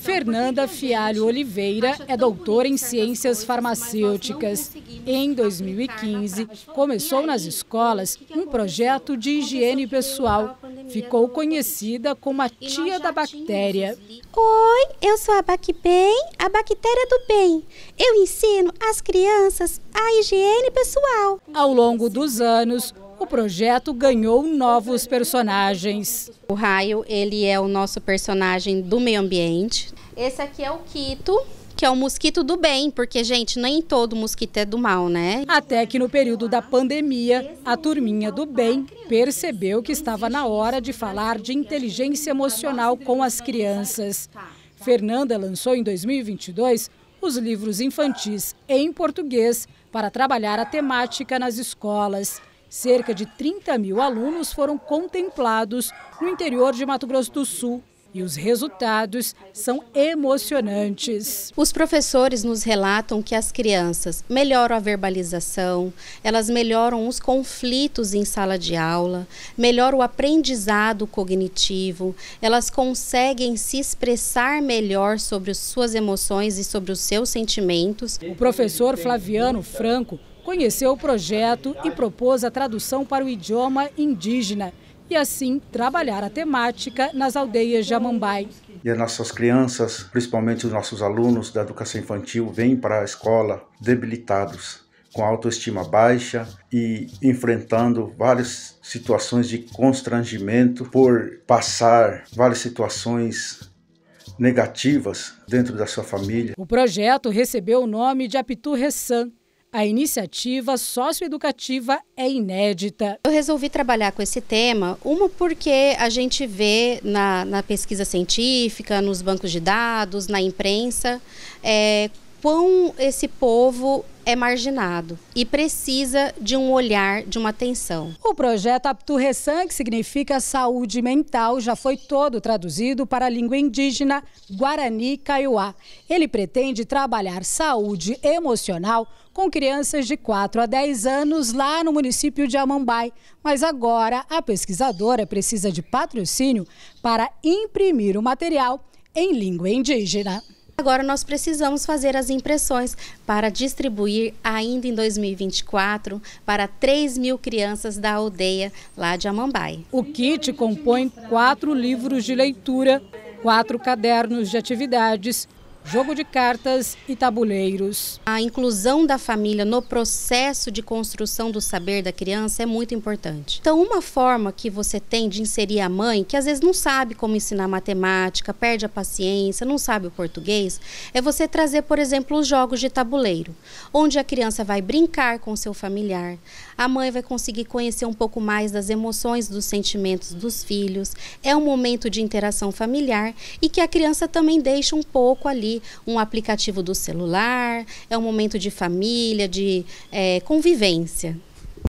Fernanda Fialho Oliveira é doutora em ciências farmacêuticas. Em 2015, começou nas escolas um projeto de higiene pessoal Ficou conhecida como a tia da bactéria. Oi, eu sou a bem, a bactéria do bem. Eu ensino as crianças a higiene pessoal. Ao longo dos anos, o projeto ganhou novos personagens. O raio, ele é o nosso personagem do meio ambiente. Esse aqui é o Quito, que é o mosquito do bem, porque, gente, nem todo mosquito é do mal, né? Até que no período da pandemia, a turminha do bem percebeu que estava na hora de falar de inteligência emocional com as crianças. Fernanda lançou em 2022 os livros infantis em português para trabalhar a temática nas escolas. Cerca de 30 mil alunos foram contemplados no interior de Mato Grosso do Sul e os resultados são emocionantes. Os professores nos relatam que as crianças melhoram a verbalização, elas melhoram os conflitos em sala de aula, melhoram o aprendizado cognitivo, elas conseguem se expressar melhor sobre suas emoções e sobre os seus sentimentos. O professor Flaviano Franco conheceu o projeto e propôs a tradução para o idioma indígena e assim trabalhar a temática nas aldeias de Amambai. E as nossas crianças, principalmente os nossos alunos da educação infantil, vêm para a escola debilitados, com autoestima baixa e enfrentando várias situações de constrangimento por passar várias situações negativas dentro da sua família. O projeto recebeu o nome de Apitu Ressan, a iniciativa socioeducativa é inédita. Eu resolvi trabalhar com esse tema, uma porque a gente vê na, na pesquisa científica, nos bancos de dados, na imprensa, é, quão esse povo é marginado e precisa de um olhar, de uma atenção. O projeto Apturressan, que significa saúde mental, já foi todo traduzido para a língua indígena Guarani Kaiowá. Ele pretende trabalhar saúde emocional com crianças de 4 a 10 anos lá no município de Amambai. Mas agora a pesquisadora precisa de patrocínio para imprimir o material em língua indígena. Agora nós precisamos fazer as impressões para distribuir ainda em 2024 para 3 mil crianças da aldeia lá de Amambai. O kit compõe quatro livros de leitura, quatro cadernos de atividades, jogo de cartas e tabuleiros. A inclusão da família no processo de construção do saber da criança é muito importante. Então, uma forma que você tem de inserir a mãe, que às vezes não sabe como ensinar matemática, perde a paciência, não sabe o português, é você trazer, por exemplo, os jogos de tabuleiro, onde a criança vai brincar com seu familiar, a mãe vai conseguir conhecer um pouco mais das emoções, dos sentimentos dos filhos, é um momento de interação familiar e que a criança também deixa um pouco ali um aplicativo do celular, é um momento de família, de é, convivência.